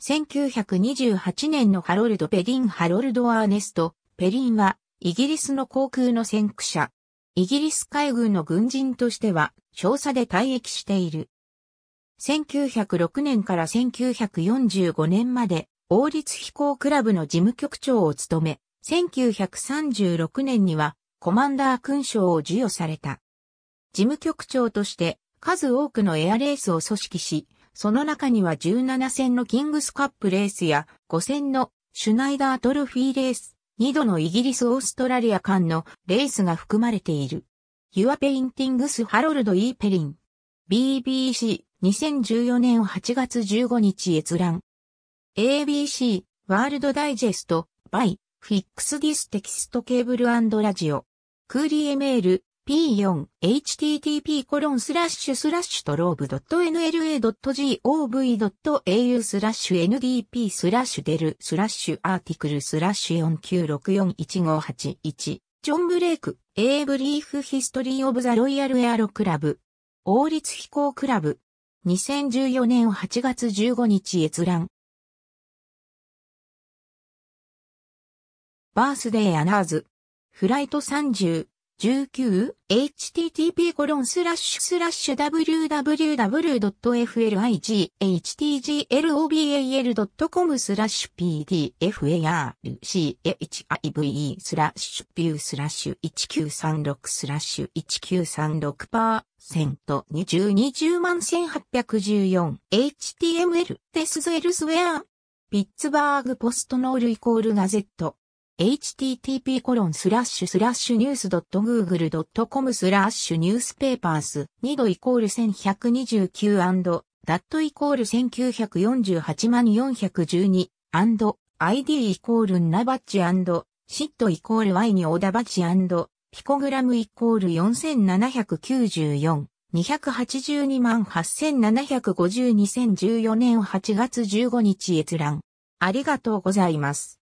1928年のハロルド・ペリン・ハロルド・アーネスト・ペリンは、イギリスの航空の先駆者。イギリス海軍の軍人としては、少佐で退役している。1906年から1945年まで、王立飛行クラブの事務局長を務め、1936年にはコマンダー勲章を授与された。事務局長として数多くのエアレースを組織し、その中には17戦のキングスカップレースや5戦のシュナイダートロフィーレース、2度のイギリス・オーストラリア間のレースが含まれている。Your Paintings Harold E. Perrin BBC 2014年8月15日閲覧 ABC ワールドダイジェスト by フィックスディステキストケーブルラジオクーリーエメール p 4 h t t p コロンススララッッシシュュトローブ n l a g o v a u スラッシュ ndp スラッシュデルスラッシュアーティクルスラッシュ49641581ジョン・ブレイク A Brief History of the Royal Aero Club 王立飛行クラブ2014年8月15日閲覧バースデーアナーズフライト30 19http://www.flightlobal.com g スラッシュ pdfarchive スラッシュビュースラッシュ1936スラッシュ1936パーセント2020万1814 html テスズエルスウェアピッツバーグポストノールイコールガゼット http://news.google.com スラッシュニュースペーパース2度イコール 1129& ダットイコール1948万412 ID イコールナバッチシットイコール Y にオダバッチピコグラムイコール4794 282万8 7 5 2014年8月15日閲覧。ありがとうございます。